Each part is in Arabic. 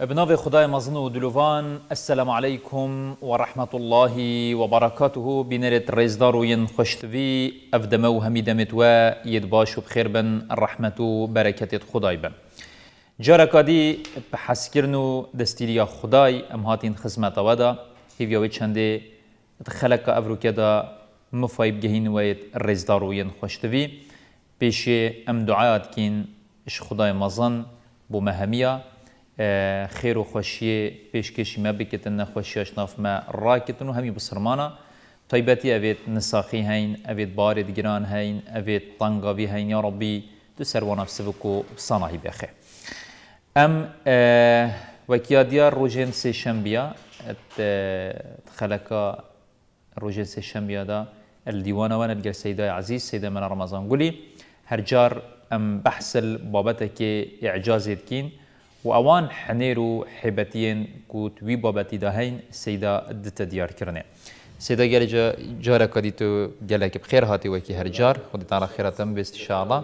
بناوی خداي مزنو دلوفان السلام عليكم ورحمة الله وبركاته برکاته بینرت رزدارو ین خوشتوی افدمو همیدمت و ید بخير بن الرحمة و خداي خدای بن جارکادی بحس کرنو دستیریا خدای امهاتین خزمت ودا هیویاوی چنده تخلق افروکی دا مفايب جهين ويت ید رزدارو ین خوشتوی پیش ام دعایت كين اش خداي مزن بمهمية خير و خوشي خۆشیە پێشکەشیمە بکەن نەخۆشیەش نافمە ڕاکتن و هەمی بسرمانا طيباتي ئەوێت نساخی هەین ئەوێت بارد گران هەین ئەوێت تەنگاوی هەین یا ڕبی دو سەروانەفس بک و ساناهی بخێ. ئەم اه، وەکیادیا ڕۆژێن سێ شەمبیە اه، خەلەکە ڕۆژێن سێ شەمبیادا سيدا نەگەر سەیدای عزی سەیدە منە ڕەمەزانگولی هەرجار ئەم بەحسل بابەتێکی عجازێتکین، و اوان حنيرو حبتين كوت وي بابتي دهين سيدا دتا ديار كرنه سيدا قال جا جارة كديتو قالك بخير هاتي وكي هر جار خدي تعالى خيرا بس إن شاء الله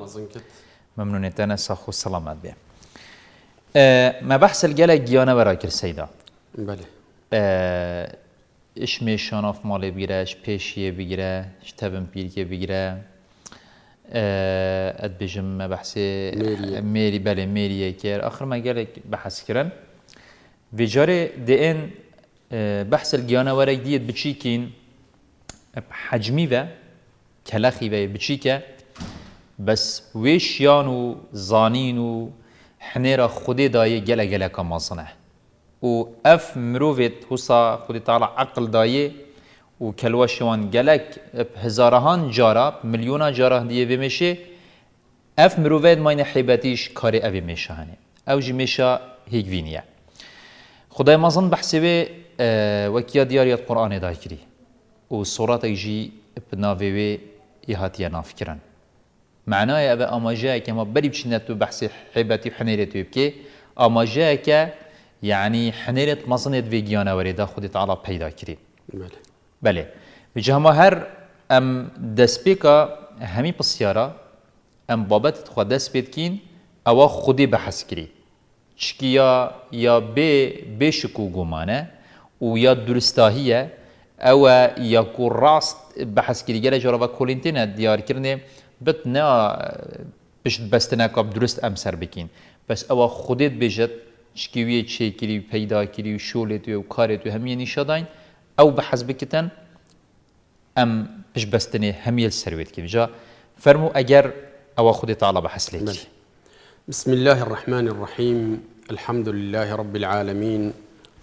ممنون تانا صحو السلامات بيه أه ما بحث الجلا جيانا براكر سيدا بله أه اش میشان آف مالي بگیره اش پیشیه بگیره اش تبن پیرگه بگیره ات آه، بجم بحثي ميري بالي ميري كير اخر ما قالك بحث كرن بجاري دي ان آه، بحث الجيانه ورا جديد بتشيكين حجمي و كلخي و بتشيكا بس ويش يانو زانين حنيره خدي داي جلا جلا كما صنع و اف مروفيت هوسا خدي طالع عقل دايه و کلوشوان گلک هزارهان جارا میلیونا جارا دیه بمیشه اف مروید ماین حیبتیش کاری اوی میشه هنه او جی میشه هیگوینیه خدای مازن بحثی به اه، وکیا دیاریت قرآن دای کری و صورت ایجی بناوی وی ایهاتیه ناف کرن معنای او آماجه که ما بری بچینه تو بحث حیبتی حنیره توی بکی آماجه که یعنی حنیرت مازنت ویگیانه وریده خودی تعالی پیدا کری بەێ بجە هەمە هەر ئەم همی پسیارا ام بابت خود دست بید کین او خودی بحث کری چکی یا بی بی شکو گمانه او یا درستاهیه او یا کو درستاهیە ئەوە یاکو ڕاست بە حەسکریگەرە جارەوە دیار کرنه بت نا پشت بەستنەکە درست ام سر بکین بس او بەس ئەوە خودێت چه کری پیدا کری و شولیت و کاریت و هەمیە نیشەداین او بە ام ئەم بستني هميل سرويت كيف جا فرمو اجر او خدي تعالى بە حەسلێکی بسم الله الرحمن الرحيم الحمد لله رب العالمين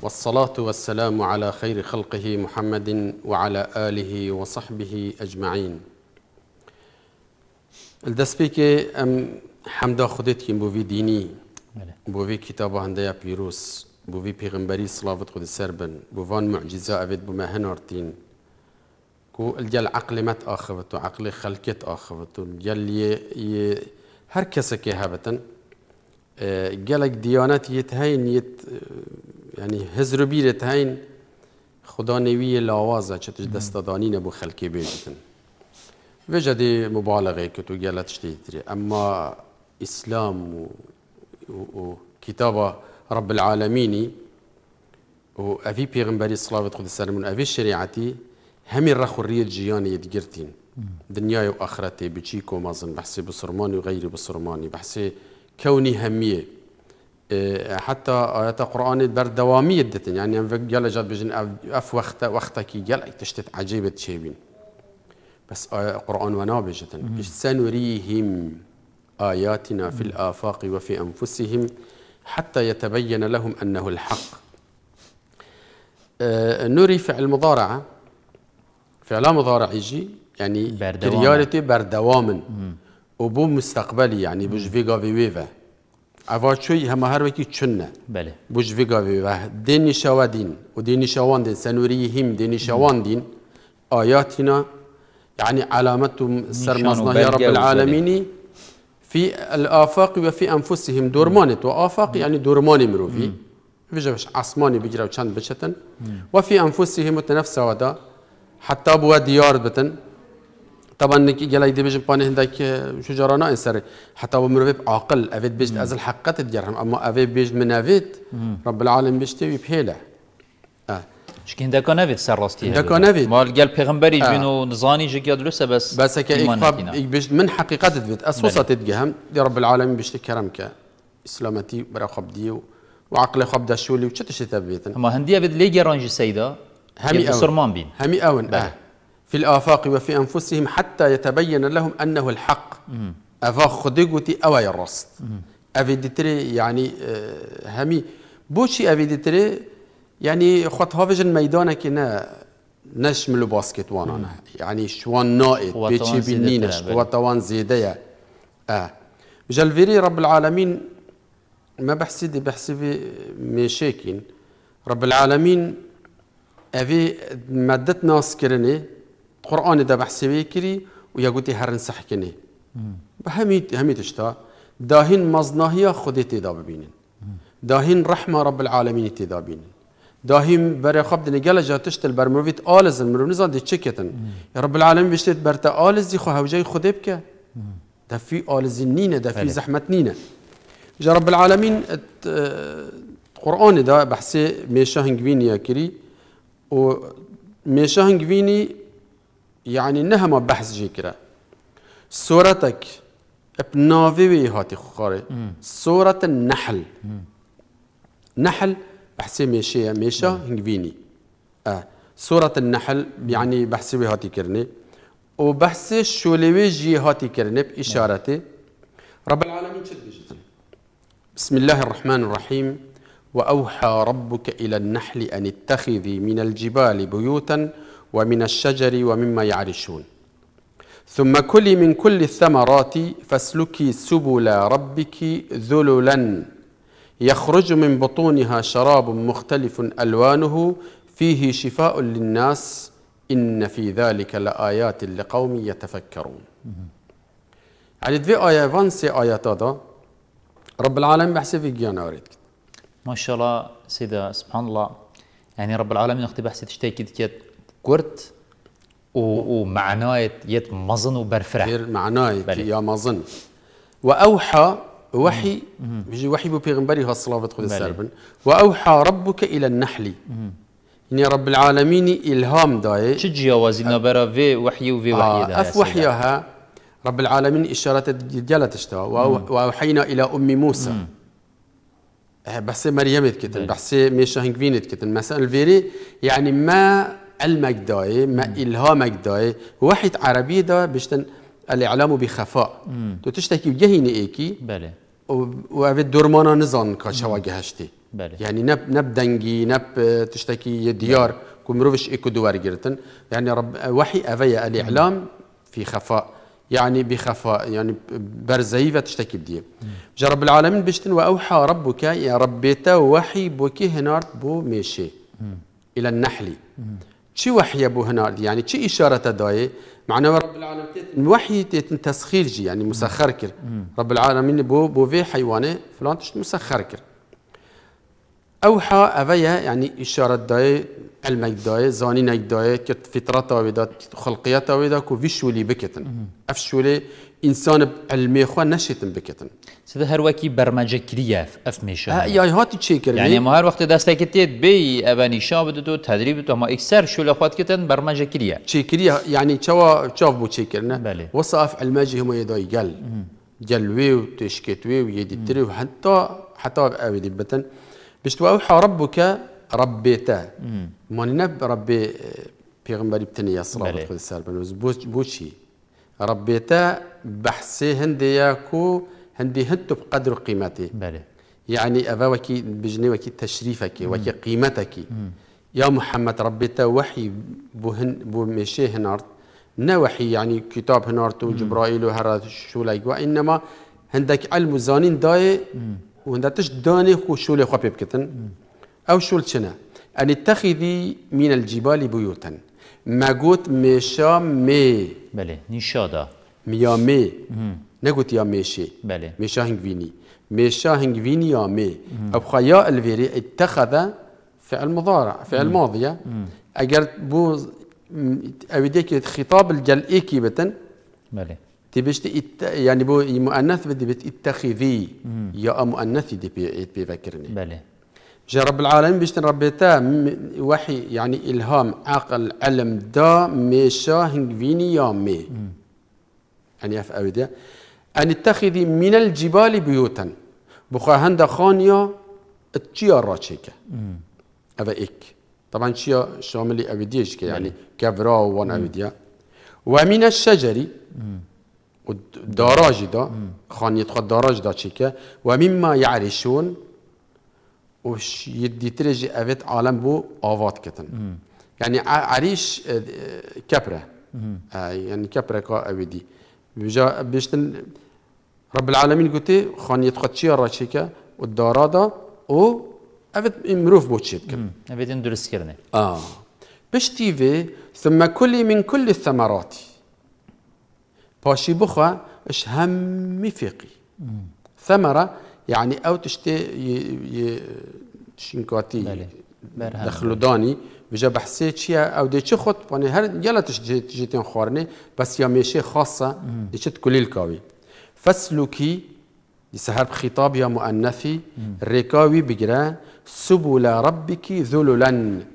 والصلاة والسلام على خير خلقه محمد وعلى آله وصحبه أجمعين الدسبيك أم حمد كيم بوفي ديني بوفي كتابه هندية بيروس بو في بيغمبري صلافت خود السربن بو فان معجزه أفيد بو مهن كو الجل عقل مت آخفت عقل خلقت آخفت الجا ي... هر كسا كي هابتن آه، جالك ديانات يتهين يت يعني بير يتهين خدا نوية لاوازه چتش دستدانين بو خلقی بيجتن وجه مبالغه كتو جلتش تيتري اما اسلام و, و, و رب العالمين و ئەوی پێغمبەری صلاة خود سەرمون ئەوێ شریعەتی همي ڕەخوڕیت ژیانیت جياني يدقرتين دنياي واخرتي بجيكو مازن بحسي بصرماني و بصرماني بحسي كوني کەونی حتى آيات القرآن دوامي دتن يعني يلا جاد بجن أف وقت وقتك يلا تشتت عجيبة تشيبين بس آيات القرآن ونابجتن سنريهم آياتنا في الآفاق وفي أنفسهم حتى يتبين لهم أنه الحق آه، نري فعل مضارعة فعلا مضارع يجي يعني كريالتي بردوام وبو مستقبلي يعني بوش فيغا في ويفا افاتشوي هما هاروكي هر بله بوش فيغا في ويفا ديني شوا دين وديني شوان دين سنوريهم ديني شوان دين آياتنا يعني علامتهم سر يا رب العالمين في الآفاق وفي أنفسهم دورمانت وآفاق يعني دورمان مروفي بيجا باش عصماني بيجرا وشان بشتن وفي أنفسهم وتنفس ودا حتى بوا ديار بتن طبعا نكي جلا يدي بيجن باني هنداك شو جرانا انسر حتى مروفي عاقل أفيد بيجت أزل الحقات ديارهم أما أفيد بيجت من أفيد رب العالم بيجتي بيبهيله شكندكا نافيت سر راستي دكا نافيت مال قال بيغمبري بينو نزاني جي قادلوسا بس بس كا من حقيقة تفيت اسوسا تدقهم دي رب العالمين باش كرمك اسلامتي برا وعقل وعقلي دا شولي شتا تثبيتن اما هندي افيد لي جرانجي سيدا همي اون بين همي اون آه. في الافاق وفي انفسهم حتى يتبين لهم انه الحق افاق خدقوتي اواي الرصد افيدتري يعني همي بوشي افيدتري يعني خط هافجن ميدانك كنا نش الباسكت وانا يعني شوان نائد بيتشي بنينش وطوان زيدية اه بجلفيري رب العالمين ما بحسي دي بحسي في مشاكل رب العالمين أبي مادة ناس كرني قرآن ده بحسي بيكري ويا قوتي هرن سحكني بهميت هميت اشتا داهين مزناهيا خدي تدا ببينن داهين رحمة رب العالمين تدا بينن داهیم برای خواب دنگل جاتش تل بر مرویت آلز مرو نزان چکتن یا رب العالمین بشتید بر تا آلزی خو هوجای خوده بکه دفی آلزی نینه دفی بله. زحمت نینه جا رب العالمین قرآن دا بحثه میشه هنگوینی کری و میشه هنگوینی یعنی نه ما بحث جی کرا سورتک ابناوی هاتی خواره سورت النحل نحل, نحل بحسي ميشي ميشا نعم. هنغفيني آه سورة النحل يعني بحسي هاتي كرني وبحسي شولوي جي هاتي كرني بإشارتي نعم. رب العالمين شد جدا بسم الله الرحمن الرحيم وأوحى ربك إلى النحل أن اتخذي من الجبال بيوتا ومن الشجر ومما يعرشون ثم كلي من كل الثمرات فاسلكي سبل ربك ذللا يخرج من بطونها شراب مختلف الوانه فيه شفاء للناس ان في ذلك لآيات لقوم يتفكرون يعني dve آية فانسي آيات هذا رب العالمين بحسي في جانا أريد ما شاء الله سيدة سبحان الله يعني رب العالمين اختي بحسي تشتي كده كده كورت ومعناه يت مظن وبرفرح معناه يا مظن وأوحى وحي بيجي وحي بو بيغمبري الصلاة خود السربن وأوحى ربك إلى النحل يعني رب العالمين إلهام داي شو جياوازي نبرا في وحي وفي وحي آه أف وحيها رب العالمين إشارة جلت تشتوى وأوحينا إلى أم موسى آه، بس مريم كتن بس ميشا هنكفينت كتن مثلا الفيري يعني ما علمك داي ما إلهامك داي وحي عربي دا بشتن الإعلام بخفاء تو تشتكي بجهيني إيكي بله و وابد دورمانا نزان كاشواجي هشتی بله. یعنی نب نب دنگی نب اه، تشتکی دیار ديار روش ايكو دوار گرتن یعنی رب وحي افيا الاعلام في خفاء يعني بخفاء يعني برزيفة تشتكي بدي رب العالمين بشتن وأوحى ربك يا ربيتا وحي بوكي هنارت بو ميشي إلى النحل شي وحي به هنا يعني شي اشاره داي معناه رب العالمين وحي تسخیر جی يعني مسخر کرد رب العالمين بو بو في حیوانه فلان مسخر كر اوحى اويا يعني اشاره داي علمك داي نگ داي که فطرت ودا خلقیت ودا کو ویشولی بکتن افشولي انسان علمي خو نشيت بكتن سيد هر وكي برمجة كرياف اف ميشا اه، ها يا هات تشيكر يعني ما هر وقت دستك تيت بي اباني شاب دتو تدريب تو ما اكثر شو لخوات كتن برمجة كرياف تشيكريا يعني شو تشوف بو تشيكرنا بله وصف علمي هما يدا يقل جلوي وتشكتوي تري وحتى حتى اوي دبتن باش تو ربك ربيتا ماني ربي بيغمبري اه، بتني يا صلاه بوشي ربيتا بحسي هندي ياكو هندي هنتو بقدر قيمتي بلي. يعني أبا وكي بجني وكي تشريفك وكي قيمتك يا محمد ربيتا وحي بوهن مشي هنارت نوحي يعني كتاب هنارت وجبرائيل وهرا شو لايك وإنما هندك علم زانين داي وهندتش داني خو شو لي خبيب أو شو لشنا أن اتخذي من الجبال بيوتا مگوت میشا می بله نیشا دا یا می نگوت یا میشی بله میشا هنگوینی ميشا هنغفيني يا مي أبخيا الفيري اتخذ فعل مضارع فعل ماضية أجر بو أبيديك خطاب الجل إيكي بتن بلي تبشت ات... يعني بو مؤنث بدي بتتخذي يا مؤنثي دي بي بيفكرني بي بلي جاء رب العالمين باش تاع وحي يعني الهام عقل علم دا ميشا فيني يا مي يعني اف اودا ان اتخذي من الجبال بيوتا بخا هندا خانيا تشيا راشيكا هذا اك طبعا شيا شامل اوديشكا يعني كبرا وان اوديا ومن الشجر داراج دا خانية خد داراج دا تشيكا ومما يعرشون وش يدي ترجي أفيت عالم بو آفات كتن يعني عريش آه، كبرة آه، يعني كبرة كا أودي بجا بيشتن رب العالمين قلت خانية شيء راشيكا والدارا دا و أفيت مروف بو تشيبكن أفيت ندرس كرني آه بشتي في ثم كل من كل الثمرات باشي بخوا اش همي فيقي ثمرة يعني او تشتي شنكاتي داني بجا بحثي چیه او دي چه خود پانه يعني هر تشتي تجي خورني بس يا ميشي خاصه دي چه كل الكاوي فسلوكي يسهر خطاب يا مؤنثي ريكاوي بجرا سبل ربك ذللا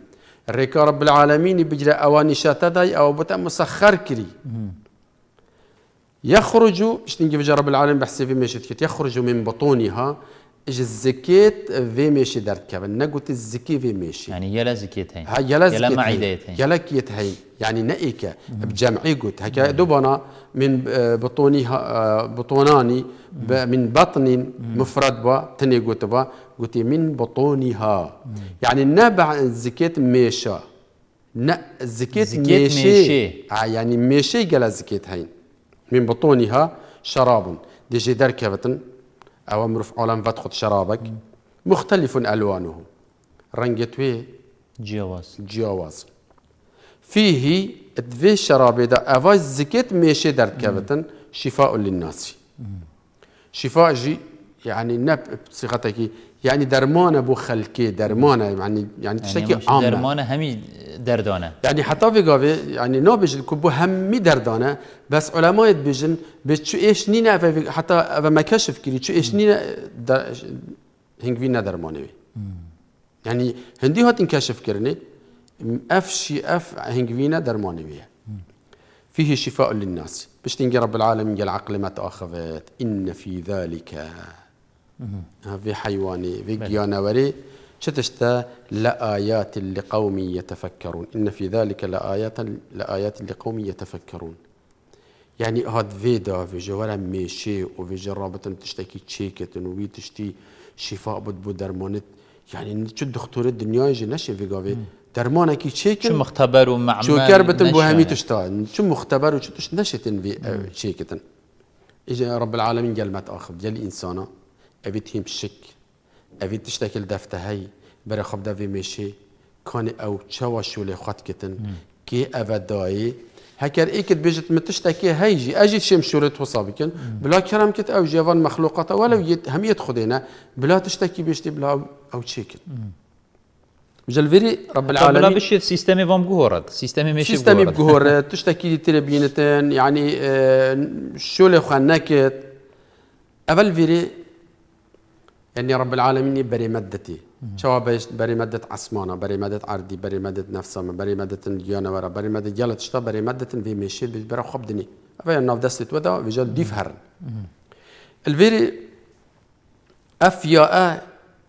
ريكا رب العالمين بجرا اواني شاتداي او بتا مسخر کری يخرج باش تنجي في رب العالمين ماشي تكت يخرج من بطونها اج الزكيت في ماشي دركب نقوت الزكي في ماشي يعني يلا زكيتين يلا زكيتين يلا هين يلا هين يعني نائكة بجمعي قلت هكا دوبنا من آه، بطونها آه، بطوناني من بطن مفرد با تني قلت با قلت من بطونها يعني النابع الزكيت ماشا نا الزكيت ماشي آه، يعني ماشي قال زكيت هين من بطونها شراب ديجي دركبة أو مرفعولا فتخط شرابك مختلف ألوانه رنجتوي جواز جواز فيه دفي شراب دا أفاز زكيت ميشي دركبة شفاء للناس شفاء جي يعني نب بصيغتك يعني درمان بو خلكي درمان يعني يعني, يعني تشکی عامه درمان همي دردانه يعني حتى في قاوی يعني نو بیجن كبو همي دردانه بس علماء بيجن بشو ايش نينا حتى حتی و مکشف شو ايش نينا نینه در هنگوی نه درمانه وی یعنی يعني هات انکشف کرنه اف شي اف هنجفينا درمانوية فيه شفاء للناس باش تنجي رب العالمين قال ما تأخذت إن في ذلك آه، في حيواني في جيانوري شتشتا لآيات لقوم يتفكرون إن في ذلك لآيات لآيات لقوم يتفكرون يعني هاد فيدا في جوارا ميشي وفي جرابة تشتكي تشيكتن وفي تشتي شفاء بود بود يعني شو دكتور الدنيا يجي نشي في قافي درمانه كي تشيكن شو مختبر ومعمل شو كربتن بوهمي تشتا شو مختبر وشو تش نشتن في آه، إجا رب العالمين قال ما تاخذ قال الانسانه اوید هیم شک اوید تشتکل دفته هی برای خواب دوی میشه کان او چوا شوله خود کتن که او دایی هكر ايكت بيجت متشتكي هيجي اجي شم شورت وصابكن بلا کرم کت او جيفان مخلوقات ولو همیت هم بلا تشتكي بيشتي بلا او تشيكن جلفيري رب العالمين بلا بش سيستمي فام جهورد سيستمي ماشي سيستمي بجهورد تشتكي بینتن يعني آه، شو اللي نکت اول ویری يعني رب العالمين بري مادتي شو بيش بري مادة عسمانة بري مادة عردي بري مادة نفسما بري مادة ديانا ورا بري مادة جالة شتا بري مادة في مشي ميشي برا خب خبدني افيا ناف دستي ودا في جال ديف هرن الفيري افيا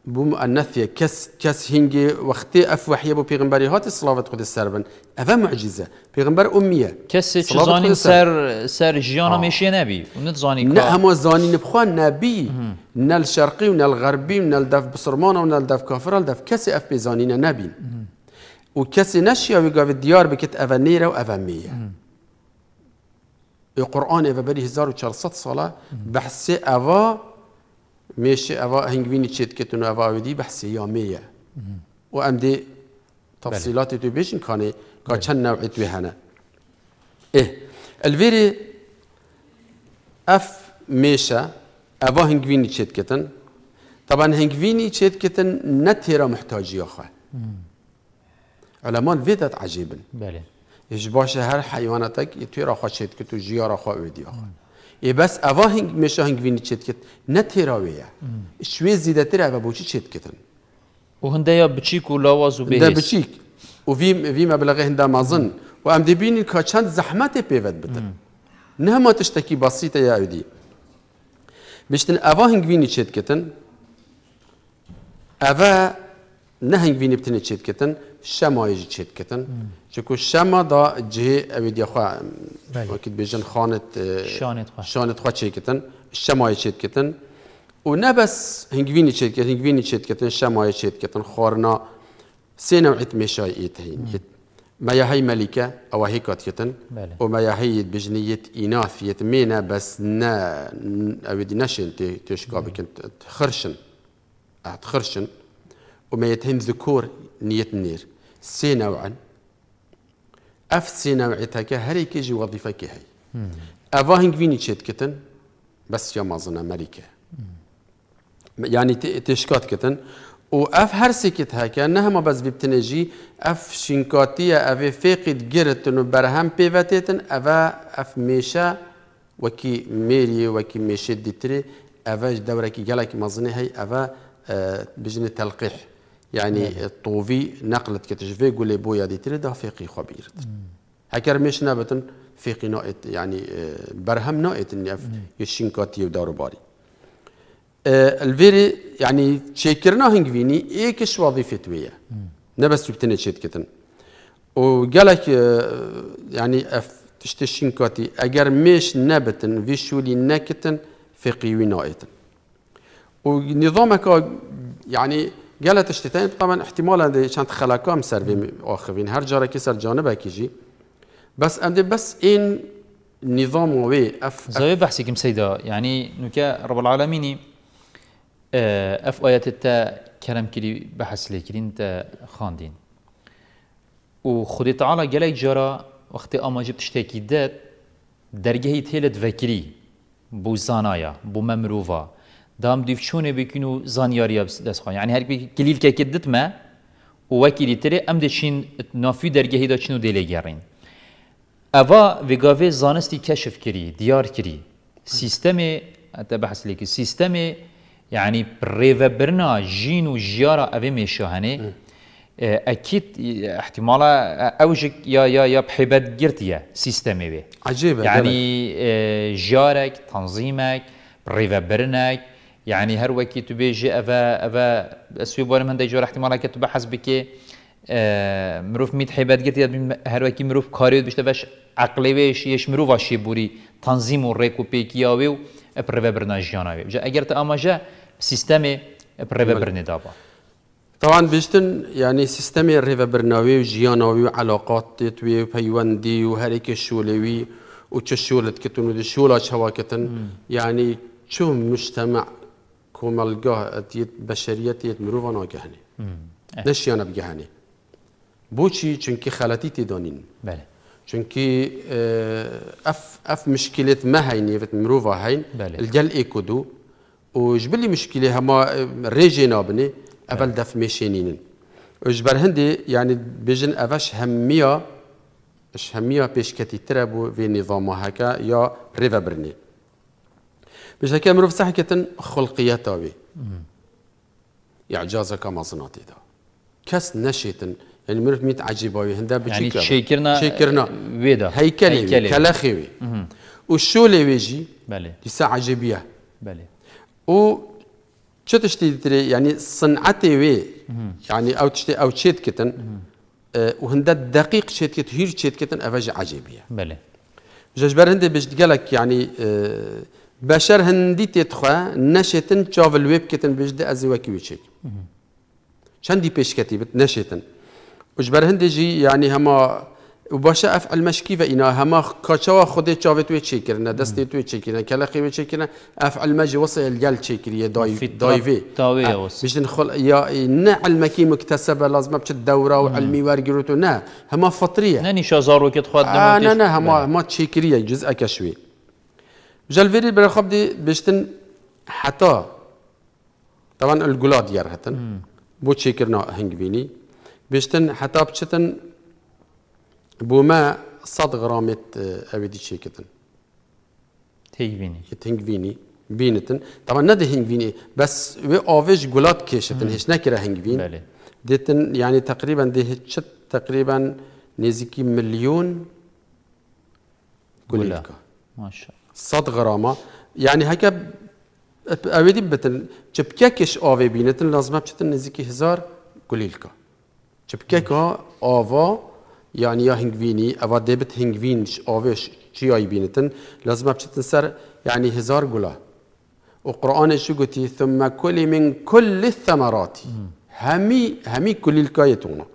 بو مؤنث کس کس هنگی وقتی اف وحی بو پیغمبری هات صلوات خود سر بن اوا معجزه پیغمبر امیه کس چزانی سر سر جیانا میشه نبی نه اما زانی نبخوان نبی نه شرقی و نه غربی و نه الدف بصرمان و نه كافر کافر الدف کسی اف بزانی نبین و کسی نشیا و گاو دیار بکت اوا نیره و اوا میه قرآن اوا بری 1400 ساله بحث افا میشه ماشي أوا هنجويني تشيت كتنو أوا ودي بحث يومية وأم دي تفصيلات بله. تو بيشن که بله. چند نوعی تو هنه اه الفيري اف میشه أوا هنگوینی تشيت کتن طبعا هنجويني کتن نه تیرا محتاجی آخه علمان ویدت عجیبن بله یش باشه هر حیواناتک خواه خا تشیت تو جیارا خواه اویدی آخه ای بس اوا میشه هنگ وینی کت نه تیراویه شوی زیده تیره و بوچی چت کتن و هنده یا بچیک و لاواز و بهیس هنده بچیک و وی وی مبلغه هنده مازن و ام دی بینی که چند زحمت پیود بدن نه ما تشتکی بسیطه یا اودی بشتن اوا هنگ وینی کتن اوا نه نهنگ وینی بتنه چیت کتن شما یجی چیت کتن چکو شما دا جه اوید یا خواه وکید بیجن خانت اه، شانت خواه چیت کتن شما یجی چیت کتن و نه بس وینی چیت کتن وینی چیت کتن شما یجی چیت کتن خورنا سه نوعیت میشای ایت هین ما يهي ملكة أو هي كتن وما يهي بجنية إناث يتمينا بس نا أبدي نشن تشكا بكن تخرشن تخرشن وما يتهم ذكور نية النير سي نوعا اف سي نوعيتها كهري كيجي وظيفه كهي افاهنج فيني تشيت كتن بس يا مازن امريكا يعني تشكات كتن و اف هر سكت هكا نهما بس ببتنجي اف شنكاتية اف فاقد جرتن و برهم بيفتتن اف اف ميشا وكي ميري وكي ميشد ديتري اف دورة كي جالك مازني هي اف آه، بجن تلقيح يعني نعم. الطوفي نقلت كتشفي يقول لي بويا دي تريدا فيقي خبير هكر مش نابتن فيقي نائت يعني آه، برهم نائت نيف نعم. يشينكاتي ودارو باري آه، الفيري يعني تشيكرنا هنجفيني ايه كش وظيفة تويا نعم. نبس تبتني شيت كتن وقالك آه، يعني اف تشتشينكاتي اگر مش نابتن في شولي ناكتن فقي ونائتن ونظامك يعني گەلە تشتتان تامان احتیمالان دی چەند خەلاکام سەروێ ئاخوین هەر جارێکی سەرجانەبەکیژی بس ئەمدە بس ئین نظام وێ ئەف زەوێ بەحسێکم سەیدا یعنی رب ڕبڵعاالەمینی اف ئاەتت تا کەرەمگیری بەحەس لێکردین تە خواندین و خودی تعاالە گەلێک جارە وەختی ئاماجب تشتێکی دەت دەرگەهی تێلت ڤەکری بو زانایە بو ممروفا دام دیفچونه بکنو و زانیاری دست خواهی یعنی هر کلیل که کدت ما و وکیلی تره ام ده چین نافی درگهی دا چینو دیلی گرین اوا وگاوه زانستی کشف کری دیار کری سیستم به بحث لیکی سیستم یعنی ریوه برنا جین و جیارا اوه میشهنه اکید احتمال یا یا یا یا بحبت جرتیا سیستمی یعنی عجیب تنظیمک جارک تنظیمک برنک يعني هر أسوي تو بێژێ ئەە ئەە سوی بۆرم هەندەی جۆر مروف ميت بە حەز بکێ مرۆڤ میت حیبەتگەت هەروەکی مرۆڤ کاری بشتە بەش عقلێوێش یش مرۆڤ واشی بوری تەنزیم و ڕێک و پێکیاوێ و جا برناژیاناوێ ئەگەر تە ئاماژە سیستەمێ ئەپڕێ دابا طبعا بيشتن يعني سيستم برناوي وجياناوي وعلاقات تيتوي وبيوندي وهريك الشولوي وتشولت كتن ودشولاش شواكتن يعني شو مجتمع کمالگاه ات بشریتی ات مرور و ناگهانی نشیانه بگهانی بوچی چونکی خلاتی تی دانین بله چونکی آه، اف اف مشکلیت مهینی ات مرور و هین بله الجل ایکودو و جبلی مشکلی هما رجینا بنی اول دف میشینین و جبر هندی یعنی يعني بیشن اولش همیا اش همیا پیشکتی تربو و نظام هکا یا ریفبرنی باش هكا مروف صح كتن خلقية تاوي إعجازة كما صناتي دا كاس نشيت يعني مروف ميت عجيباوي هندا بجي يعني شيكرنا شيكرنا ويدا هيكلي كلاخيوي وشو لي ويجي بلي تسا عجيبية بلي و شو تشتي تري يعني صنعتي وي يعني او تشتي او تشيت كتن آه، وهندا دقيق تشيت كتن هير تشيت كتن افاجي عجيبية بلي جاجبر هندي باش تقالك يعني أه بشر هندی تیت خواه نشیتن الويب كتن کتن ازي از وکی ویچک چندی پیشکتی بت نشیتن اجبر هندی جی یعنی يعني هما وباشا اف المشكي فإنا هما كاشوا خودي چاوت توي چيكرنا دستي توي چيكرنا كلخي وي چيكرنا اف المجي وصل الجل چيكري داي دايفي داوي أه، وصل مش نخل يا نا علمكي مكتسبه لازم بتش الدوره وعلمي ورقرتو نا هما فطريه ناني شازارو كي تخدم آه نا نا هما ما چيكريه جزء كشوي جلفيري برخب دي بشتن حتى طبعا الجولاد يرهتن بو تشيكرنا بيني بشتن حتى بشتن بو ما صد غرامت آه، دي تشيكتن بيني تهنجبيني بيني بينتن طبعا ندي بيني بس وي اوفيج جولاد كيشتن هيش نكره هنجبين بين ديتن يعني تقريبا دي هتشت تقريبا نزيكي مليون جوليكا ما شاء الله 100 غرامه يعني هكا اويدي بتن چبكيكش او في بينتن لازم بتن نزيكي 1000 كليلكا چبكيكا اوا يعني يا هنجفيني اوا ديبت هنجفينش اوش شي اي بينتن لازم بتن سر يعني 1000 غلا وقران شو قلتي ثم كلي من كل الثمرات همي همي كل الكايتونا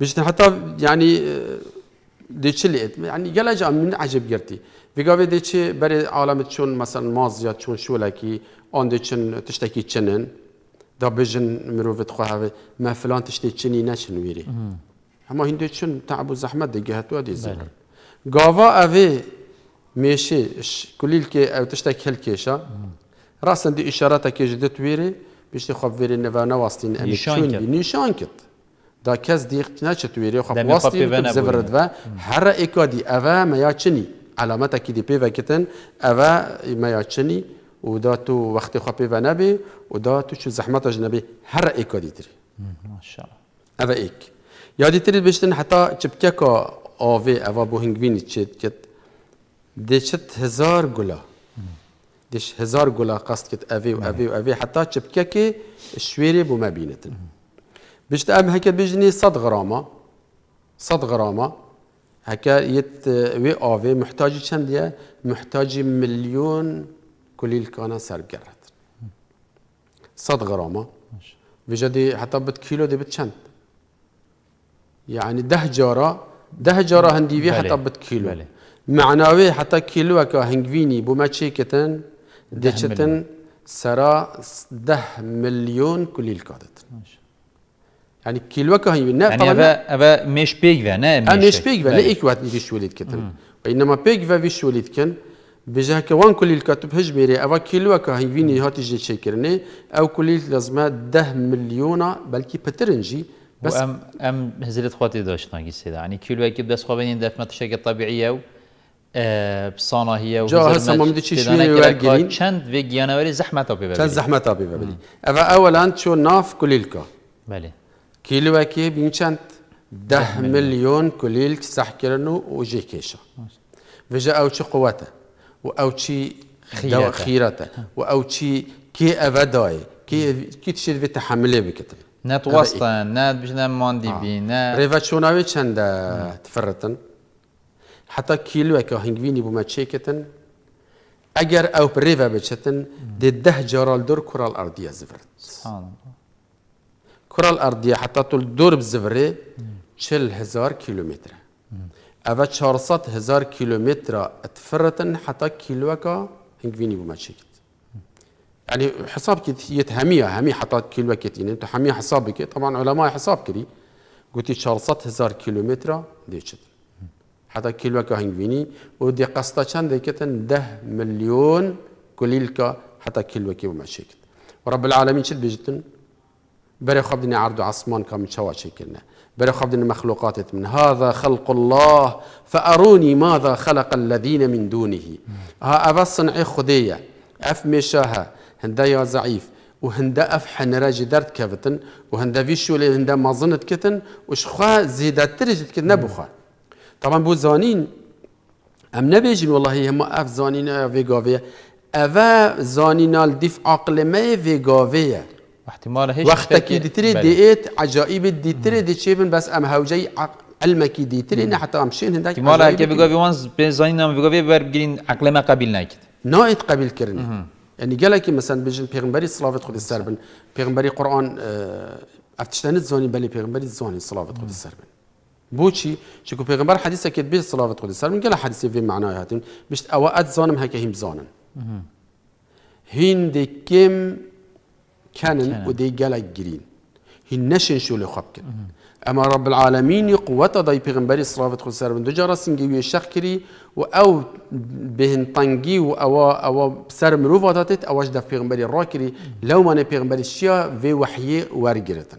بيش حتى يعني ديتشلي يعني قال من عجب قرتي بگوید چی برای عالم چون مثلا ماز یا چون آن آنده چن تشتکی چنن دا بجن مروفت خواه ما فلان تشتی چنی نچن ویری اما این چون تعب و زحمت دیگه هتو دی زهر گاوا اوه میشه کلیل که او تشتک هل کشا راستن دی اشارتا که جدت ویری بیشتی خواب ویری نو نواستین امی چون دی نیشان کت دا کس دیخت نچت ویری خواب واستین زورد و هر اکادی اوه میا چنی علامت دی پی کتن اوه ما چنی و دا تو وقت خواه پی و نبی و دا تو زحمت زحمتش نبی هر ایک دی تری ماشاءالله اوه ایک یادی تری بشتن حتی چپکه که آوه اوه بوهنگوینی چید کت دیشت هزار گلا دیش هزار گلا قصد کت اوه و اوه و اوه حتی چپکه که شویری بو مبینتن بشت ام هکت بجنی صد غرامه صد غرامه هكا يت وي او في محتاج ديا محتاج مليون كليل كان سال جرات صد غرامة بجدي حتى بت كيلو دي بتشند يعني ده جارة ده جارة في حتى بت كيلو معناوي حتى كيلو هكا هنجويني بوما تشيكتن ديشتن سرا ده مليون كليل كادت ماشي. يعني كيلوكا هي بنا يعني أبا أبا مش بيك نا آه، مش مش بيك وقت إيكوات شو وليد كتر وإنما بيك فيش وليد كن بجاه كوان كل الكاتب هجميري أو كيلوكا هي فيني هاتي جي شكرني أو كل لازم ده بل بلكي بترنجي بس أم أم هزلت خواتي داشت ناقي سيدا يعني كيلوكا بس ده ما الشيكة الطبيعية و آه، بصانه هي جا هسه ما بدي شيء ورجلين شند فيجيانا وري زحمه طبيعية شند زحمه طبيعية أبا اولا شو ناف الكا بلي كيلوكي بينشنت ده مليون كليل سحكرنو كرنو وجي كيشا فجا او شي قوته واو شي خيرته واو شي كي افاداي كي كي تشيل في تحمله بكتب نات إيه؟ وسطا نات بجنا نماندي آه. بي نات ريفاتشوناوي شند تفرتن حتى كيلو اكو هنجويني بما تشيكتن اجر او بريفا بتشتن دي ده جرال دور كره الارضيه زفرت سبحان الله الكره الارضيه حتى طول بزفري شل هزار كيلومتر اوا هزار كيلومتر تفرتن حتى كيلوكا هنكفيني بما تشكت يعني حساب كيت همية همي حتى كيلو كتين يعني انتو همية حسابك طبعا علماء حساب كري قلت هزار كيلومتر شد حتى كيلوكا كا هنجفيني ودي قصتا شان ديكتن 10 مليون كليلكا حتى كيلوكا بما شكت ورب العالمين شد بيجتن بري خبدني عرض عصمان كم شوا شكلنا بري خبدني مخلوقات من هذا خلق الله فأروني ماذا خلق الذين من دونه ها أفصن صنع خدية أف مشاها هندا يا ضعيف وهندا أف حنراج درت كفتن وهندا فيشو لي هندا مازنت كتن وشخا زيدات ترجت كتن نبوخا طبعا بو زانين أم نبيجين والله هم أف زانين فيغافية أفا زانين الدفع عقل ما فيغافية احتمال هيك وقت كي دي وقتك دي ديت عجائب دي ديتري دي تشيبن بس ام هوجي علمك دي ديتري ان حتى ام شين هندك احتمال كي بيقول وانس بزاينا بيقول برجين عقل ما قبل ناكد نايت قبل كرن يعني قال لك مثلا بيجن بيغمبري صلاه خد السربن بيغمبري قران آه، افتشتن زوني بلي بيغمبري زوني صلاه خد السربن بوشي شكو بيغمبر حديثه كي بي صلاه خد السربن قال حديث في معناه هاتين بشت اوقات زونم هكا هيم زونن هين دي كيم كانن ودي جلق جرين هنشن شو لخبكن اما رب العالمين قوة ضي پیغمبری صرافت خسارة من دجارة جارا سنگیوی و او بهن طنجي و او او بسار مروفة آتاتت او اجدف پیغمبری را کری لو من پیغمبری شیا في وحيي وارجرتن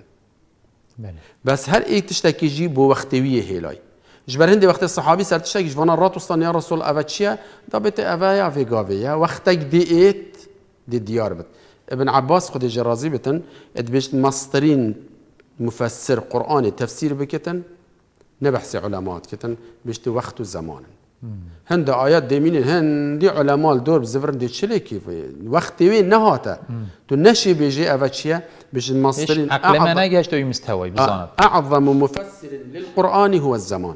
بس هل ایک تشتکی جي بو وقتوية هيلاي جبر هندي وقت الصحابي سر تشتك جوانا راتو وصلنا يا رسول أفتشيا دابت أفايا في قابيا وقتك دي ايت دي ديار بت ابن عباس خدي جرازي بتن ادبیشت مصدرين مفسر قرآن تفسير بكتن نبحث علمات كتن بشت وقت وزمان زمان هند آيات دیمینن هندی علماء دور بزفرن دي چلی کیف وين نهاتا نهاته تو نشي بيجي اوه بيش بشت أعظم آه، بزانت اعظم مفسر للقرآن هو الزمان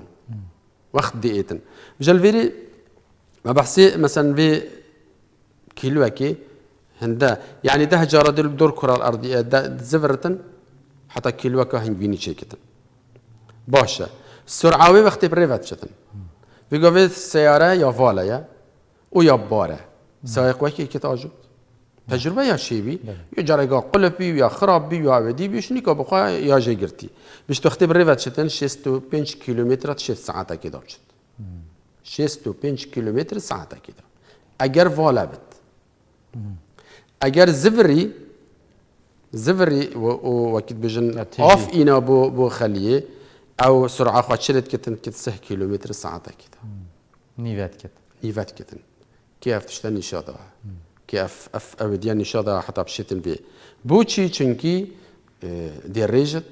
وقت دقيقتين فيري ما بحثي مثلا في كيلوكي هندا يعني ده جارة دل دور كرة الأرضية ده زفرتن حتى وقت كهن بيني شيكتن باشا سرعوي وقت بريفت شتن بيقول سيارة يا فالة يا ويا بارة سائق وكي كتاجو تجربه يا شیبی یا جرگا يا خرابي يا ودي عبدی بیش نیکا بخوا یا جگرتی بیش تختی بری وقت شدن 65 كيلومتر 6 ساعت كده دار شد 65 کیلومتر ساعت که دار اگر والا بد اگر زفری زفری و وقت بجن آف اینا بو بو خلیه او سرعه خود شرت کتن کت سه کیلومتر ساعته کت نیفت کت نیفت کتن كيف تشتني شادا كيف اف اوديان شادا حتى بشيتن بي بوشي چنكي دي ريجت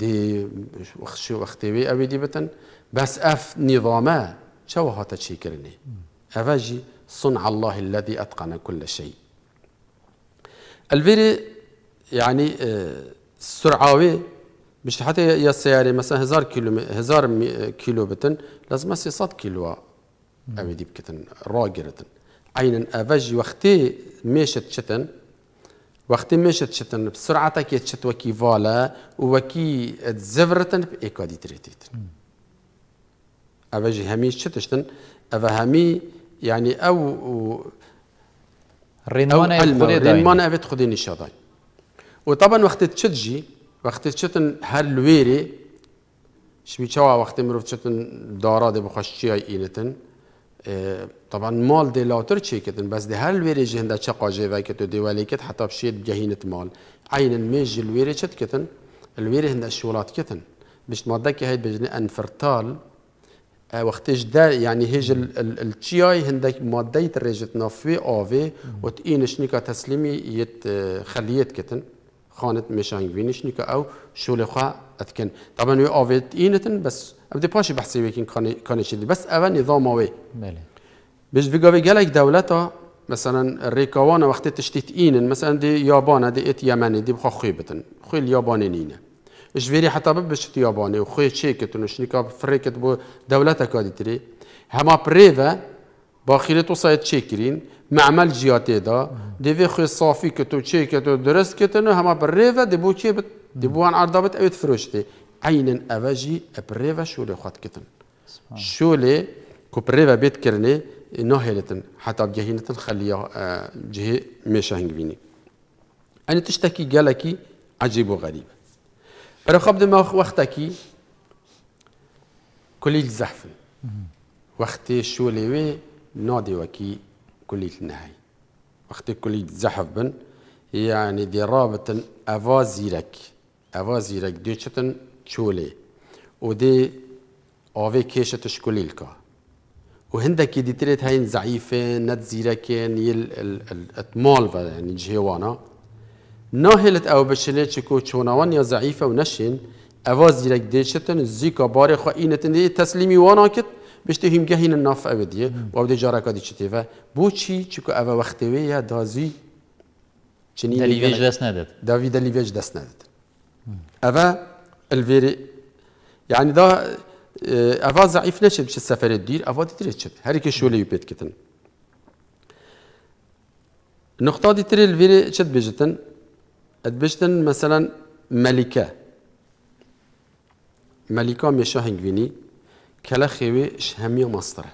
دي وقت شو وقت بي اودي بتن بس اف نظامه شو هاتا تشيكرني كرني افاجي صنع الله الذي اتقن كل شيء الفيري يعني السرعه آه، مش حتى يا سياري مثلا هزار كيلو هزار كيلو بتن لازم اسي صد كيلو او دي بكتن راجرتن عينا افاج وقتي مشت شتن وقتي مشت شتن بسرعتها كي تشت وكي فالا وكي تزفرتن دي تريتيتن افاجي هميش شتشتن افا همي يعني او الرينمونه يفقدين الرينمونه وطبعا وقت تشتجي وقت تشتن هالويري شبي شوا وقت مروف تشتن دارا دي بخشي اينتن اه، طبعا مال دي لاتر تشيكتن بس دي هالويري جهن دا شقا جيفاكت دي واليكت حتى بشيت جهينة مال عين الميج الويري شتكتن الويري هندا الشولات كتن باش مادة كي هيد بجني انفرتال وقتاش دا يعني هيج التشي اي هندك ماده ريجت نافوي اوفي وت اين شنيكا تسليمي يت آه، خليت كتن خانت مشان وين شنيكا او شول اتكن طبعا وي اوفي اينتن بس ابدي باشي بحسي ويكين كان كان بس اول نظام اوي بله في قوي جالك دولتا مثلا ريكوانا وقت تشتيت اينن مثلا دي يابانا دي ات يمني دي بخو خيبتن خيل يابانينينه جویری حتی ببشت یابانه و خوی چه کتون و کت بو دولت اکادی تری هما پره و با تو سایت چه کرین معمل جیاته دا دیوی خوی صافی کتو چه کتو درست کتن و هما پره و دیبو چه بت دیبو هن عردابت اوید فروشتی عینن اواجی پره و شوله خواد کتن شوله کو پره بیت کرنه ناهلتن حتى بجهينتن خليها جهه ميشا هنجبيني أنا تشتكي جالكي عجيب وغريب أنا رخب ما وقتكي كل الزحف وقت شو لوي نادي وكي كلية النهاية وقت كلية الزحف بن يعني دي رابط أفازيرك أفازيرك ديشتن شولي ودي أوفي كيشتش كليلكا وهندك دي تريت هاين زعيفين نت زيركين يل الاتمال يعني جهوانا ناهلت او بشله چکو چونوان یا ضعیف او نشین اوا زیرک دیشتن زیکا بار خو اینتن دی تسلیمی وانا کت بشته هم گهین ناف او دیه و او دی جارکا دی چی چکو او وقتی یا دازی چنین دلیویج دست نداد داوی دلیویج دست نداد اوا یعنی دا اوا ضعیف نشد بشه سفر دیر اوا دیتر چد هر کی شوله پید کتن نقطه دیتر الویری چد بجتن ادبشتن مثلا ملكة ملكة مشو هنگويني كلا خيوي شهمية مصدره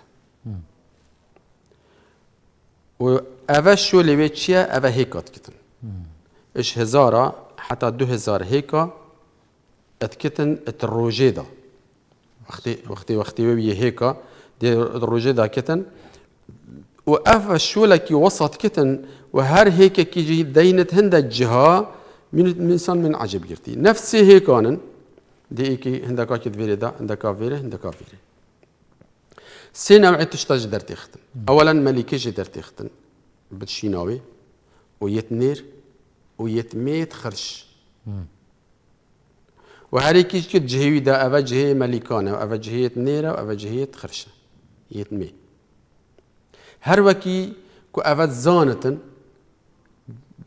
و اوه شو لوي چيه اوه هيكات كتن اش هزارا حتى دو هزار هيكا اتكتن اتروجي دا وقتي وقتي وقتي وي هيكا دي الروجي دا كتن وأف شو كي وسط كتن وهر هيك كي جي دينت هند الجهه من من عجب نفسي نفس هی کانن دی ایکی هندکا اكيد فيري دا هندکا ویره هندکا ویره سه نوع تشتاج در تختن اولا ملکه جي در تختن بتشيناوي و یت و خرش و هر یکیش که جهوی دا افا جهي ملکانه و جهي جهه نیره و اوه جهه هر وكي كو افا زانتن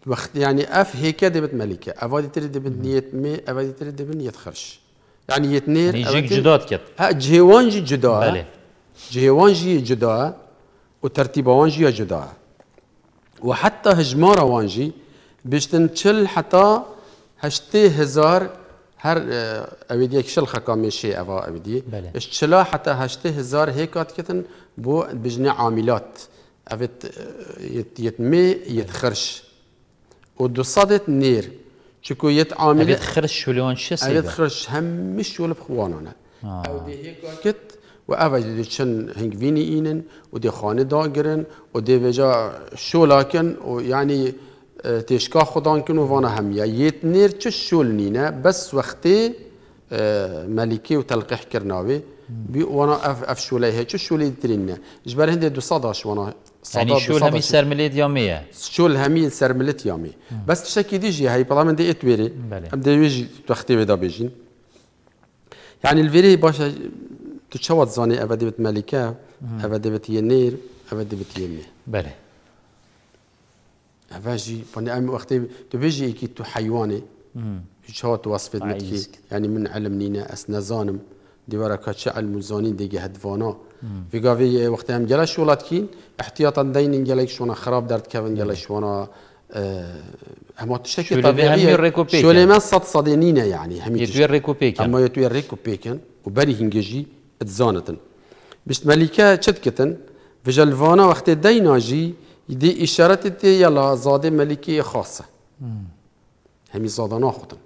وقت يعني اف هيك دبت ملكه افادي تري دبت نيت مي افادي تري دبت نيت خرش يعني يتنير يعني يجيك جداد كت ها جهوان جي جدا بله جهوان جي جدا وترتيب وانجي جدا وحتى هجمارة وانجي بيشتن تشل حتى هشتي هزار هر اويدي آه، شل خكامي شي افا اويدي تشلا حتى هشتي هزار هيكات كتن بو بجني عاملات افت آه، يتمي يتخرش ودصدت نیر چکو يت عامل خرش شلون شو سيبه أبيت خرش هم شول بخوانانا آه. او دي هيك و اوج دي چن هنگ و دی خانه داگرن و دی وجا شولاکن و یعنی تشکا خدان کن و وانا هم یت نیر چ شول نينه بس وقتي ملكي وتلقيح كرناوي بي وانا اف اف شولي هيك شولي ترينه جبل هندي دو صداش وانا يعني شو الهمي سرملت يومية شو الهمي سرملت يومي بس تشكي ديجي هاي بلا من دي اتويري ام دي ويجي تختي بدا بيجين يعني الفيري باشا تتشوت زاني ابدي بت ملكة ابدي بت ينير ابدي بت يمي بله افاجي بني ام وقتي تبيجي كي تو حيواني تشوت وصفت متكي يعني من علم نينا اسنا زانم دیواره کچه الموزانی دیگه هدوانا ویگاوی وقتی هم گله ولاد کین احتیاطا دین گله شونا خراب درد کوین گلش وانا اما تشتكي طبيعية شولي ما صد یعنی يعني هم يتوير ريكو بيكن اما يتوير ريكو بيكن وبري هنجي اتزانتن باش ملكة شتكتن وقتی جلفانا وقت دی دي تی یلا زادي ملكية خاصه. هم زادنا خودن.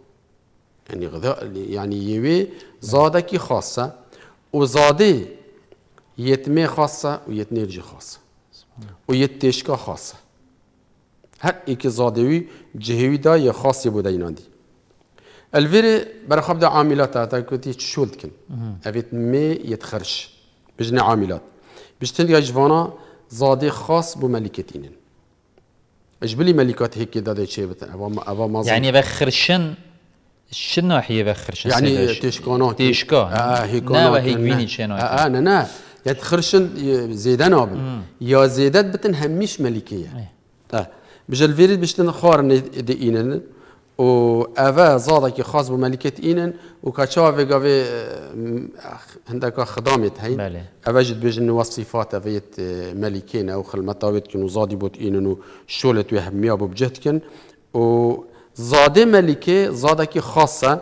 يعني غذاء يعني يوي كي خاصة وزادي يتمي خاصة ويتنرجي خاصة ويتشكا خاصة هر ایک زادوی جهوی دا یه خاصی بوده اینا دی الویر برخواب دا عاملات تا کتی چشولد کن اوید می یتخرش بجن عاملات بجتن دیگه جوانا زاده خاص بو ملکت اینن اجبلی ملکات هیکی داده چه بتن اوا يعني بخرشن شنو هي بخر شنو يعني تيشكونو تيشكا اه هيكونو اه هيك شنو اه انا آه، يا يتخرشن زيدان نوبل يا زيدات بتن هميش ملكيه اه طيب. بجل فيريد بشتن دي اينن و زادا زادك خاص بملكة اينن و كاچا في قاوي عندك آه، خدامت هي بله اوه جد وصفات اويت آه، ملكين او خلمتاويت كن و زادي بوت اينن و شولت و همیاب و و زاده زاده کی خاصة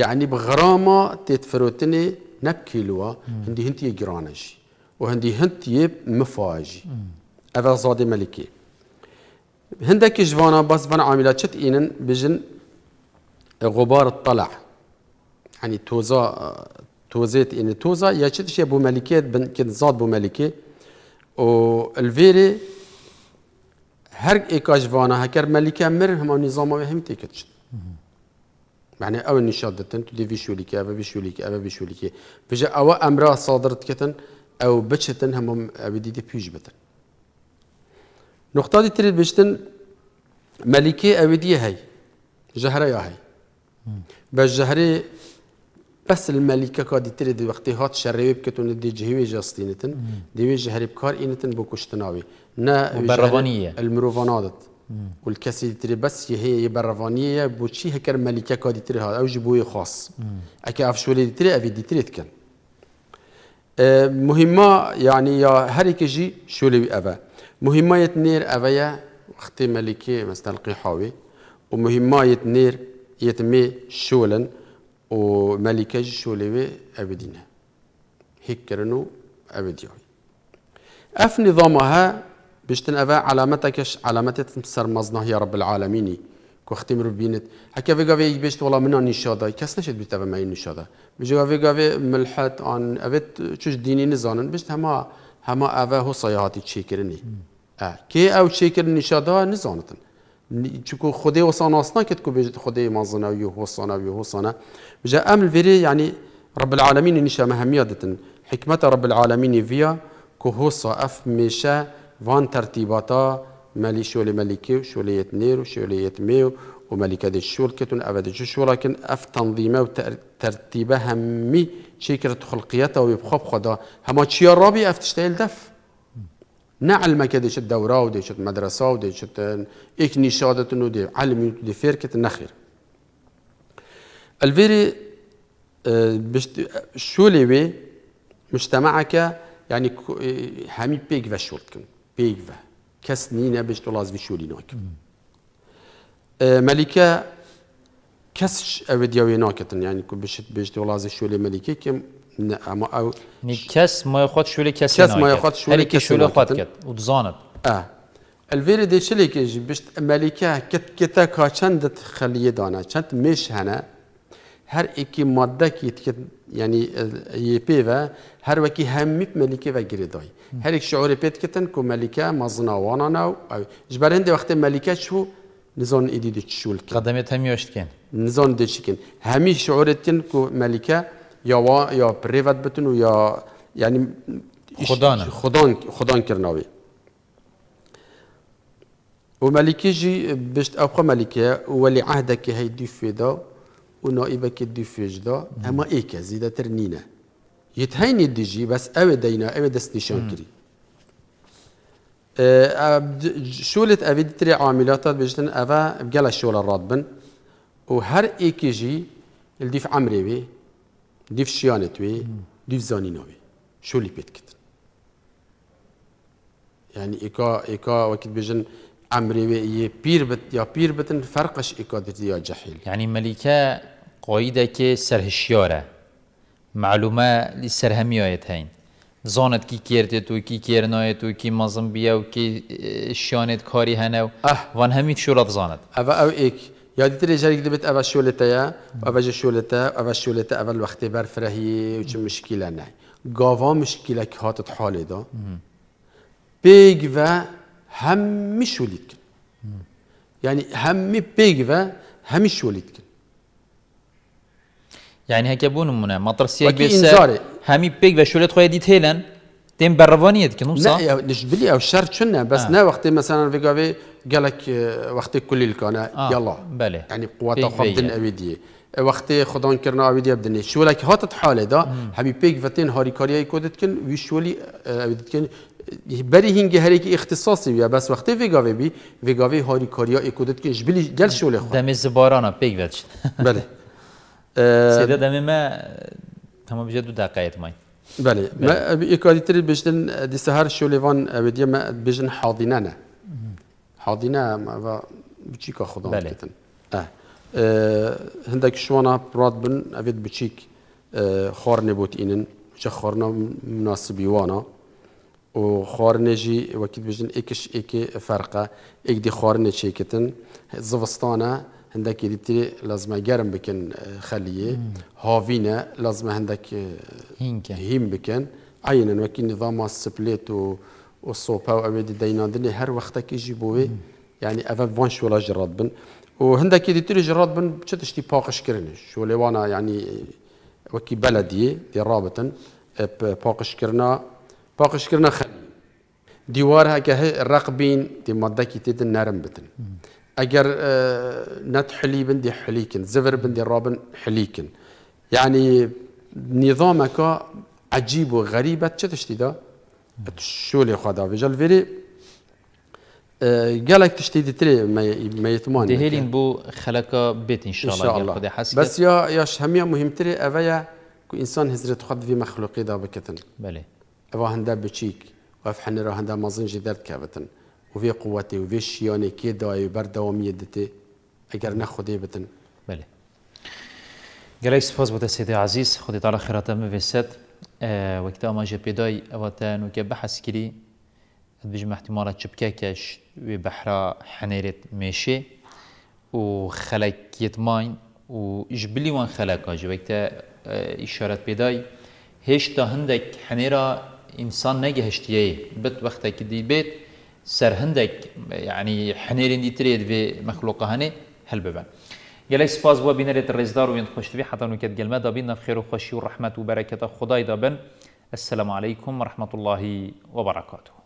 يعني بغرامة تتفروتني نب هندی هندی گرانش و هندی هندی مفاجي هذا زاده ملكي هندك جوانا بس بنا عاملات شت اینن بجن غبار الطلع يعني توزا توزيت إن توزا يا شت شي بو ملكيت بن كن زاد بو ملكي و الفيري هر ايكاج فانا هكر ملكه مر هم نظام هم تيكتش يعني او نشادتن تدي في شوليك ابا في شوليك ابا في شوليك بجا او امرا صادرت كتن او بچتن هم ابدي دي بيج بتن نقطه دي تريد بجتن ملكه ابدي هي جهره يا هي بس جهره بس الملكة كادي تري دي وقتي هات شریب دي دی جهوی دي دی جهریب كار اینتن بو کشتناوی نا برروانیه المروفانادت والكاسي تري بس هي برافانية بوشي هكر ملكة كادي تري هات أو جبوي خاص أكي أفشولي تري أفي دي تري تكن أه، مهمة يعني يا هريك جي شولي أفا مهمة يتنير أبايا وقتي ملكة مستلقي حاوي ومهمة يتنير يتمي شولن وملكة شولوي أبدينها هيك أبديوي أف نظامها بشتن أفا علامتكش علامتة تمسر مزنه يا رب العالميني كو ختم ربينت هكا في قافي بشت والله منا نشادا كاس نشد بتابع ما نشادا بيجي قافي قافي ملحت عن أفت شوش ديني نزانن بشت هما هما أفا هو صياحتي تشيكرني آه كي أو تشيكر نشادا نزانتن چونکو خودی وصانا اصلا کت کو بجد خودی مازنا یو وصانا یو وصانا بجا امل الفيري یعنی رب العالمین نشا مهمية دتن حكمة رب العالمین ویا که هو صاف میشه وان ترتیباتا مشا فان ترتيباتا مالي شولي ملكي شولية نير وشولية ميو وملكة دي الشول كتن أبد جو شول اکن أف تنظیم و تنظيمة همی چیکرت خلقیت او بخواب خدا همه چیار رابی افتش تیل الدف نعلمك ديش الدورة وديش المدرسة وديش إيك اه، نشادة ودي علمي ودي فيركت نخير الفيري شو اه، لي مجتمعك يعني همي بيك شورتكن بيك كس نينا بشت تلاز في شو ليناك ملكة كس أوديويناكتن يعني كو بيش بيش تلاز شو لي ملكة كم نه اما او کس ما خود شول کسی کس ما خود شول کسی شول خود کرد و دزاند آه الویر دیشلی که بشت ملیکه کت کتا که خلیه دانه چند میش هنه هر اکی ماده کیت که یعنی یپی و هر وکی میپ ملیکه و گریدای هر یک شعور پیت کتن کو ملیکه مزناوانا نو جبرند وقت ملیکه شو نزان ایدی دی چشول کن قدمیت کن نزان دی چکن همی شعورتین کو ملیکه یا وا یا پریفت بتن و یا یعنی خدانه خدان خدان کرناوی و ملکی جی بشت أبقى ملكة ولي عهدك هي دفي دا ونائبك دفيج دا أما إيكا زيدا ترنينة نی ديجي بس أوي دینا أوي دست نشان كري اه، شولت أبي تري عاملاتات بجتن أفا رادبن و هر ای که جی الدیف عمری بی لیف شیانت وی لیف زانینا وی شو لی پیت کتن یعنی ایکا ایکا وقت بجن عمري وي بير بت يا بير بتن فرقش إكادر يا جحيل يعني ملكة قايدة كي سره الشيارة معلومة لسرهميات هين زانت كي كيرتت تو كي كيرنايت تو كي مازن بيا و كي شانت كاري هنو أه. وان هميت شورت زانت أبا أو إيك یادی تری جاری دبیت اول شولتا یا اول شولتا اول شولتا اول وقتی بر فرهی و چه مشکل نه گاوا مشکل که هاتت حالی دا بیگ و هم شولید کن یعنی همی بیگ و هم شولید کن يعني هكا بون منا مطرسيك بس همي بيك وشولت خويا ديت هيلان تیم برروانیه دیگه نو صح؟ نه ليش بلي او شر نه بس نه وقتی وقت مثلا فيغافي قال لك وقت كل الكانا آه. يلا بله يعني یعنی قوات خبطن اویدیه وقتی خدان کرنا اویدی بدنی که هاتت حاله دا همی پیگ وتین هاری کاری کودت کن وی شوالی اویدت کن بری هنگی هریک اختصاصی بیا بس وقتی ویگاوی بی ویگاوی هاری کاریا اکودت کن جبلی گل شوله خود دمی زبارانا پیک بله سیده دمی ما تمام بجا دو دقیقه ماین بله ما ایکادی تری بیشتن دی سهر شولیوان ودیه ما بیشتن حاضینه نه حاضینه و اه، بچیک خدا کتن اه هندك شوانا براد بن افيد بچيك خارنه بوت اینن چه خارنه مناسبی وانا و خارنه جی وقتی بجن اکش اکی فرقه اک دی خارنه چیکتن زوستانه هندك يديتري لازم جرم بكن آه، خليه هافينا لازم هندك آه، هيم بكن عينا وكي نظام السبليت و والصوبا وأمد دينان دني هر وقتك يجي بوي يعني أفا فانش ولا جراد بن وهندك يدي تري جراد بن بتشتشتي باقش كرنش اللي وانا يعني آه، وكي بلدي دي رابطا باقش كرنا باقش كرنا خلي ديوار هكا رقبين دي مادة كي تدن نرم بتن اگر آه، نت حلی بندی حلی کن زفر بندی رابن حلی کن يعني نظامك عجيب وغريب چه تشتی دا شول خدا بجل فيري آه، قالك تشتي تري ما يتمان دهيلين بو خلقا بيت ان شاء الله, إن شاء الله. بس يا يا شهمية مهم تري اوايا كو انسان هزرت خد في مخلوقي دا بكتن بله اوا هندا بچيك وافحن راه هندا مازن جدار كابتن وفي قوته وفي شيانه كي داي بردواميه دته اگر نه خودی بتن بله گلک سپاس بوده سید عزیز خودی تعالی خیرات هم ویست اه، وقتی اما جه پیدای اواتن و که بحث کری بجم احتمالا چپکه کش و بحرا حنیرت میشه و خلکیت ماین و جبلی وان خلک آجه وقتی اه، اشارت پیدای هشتا هندک حنیرا انسان نگه هشتیه بت وقتی که دی بیت سر هندك يعني حنيرين دي تريد في مخلوقه هني هل ببن گلی سپاس بو بینر رزدار و این خوشتوی حتی نوکت گلمه دا بین خیر و خوشی و رحمت و برکت خدای دا بن السلام عليكم ورحمة الله وبركاته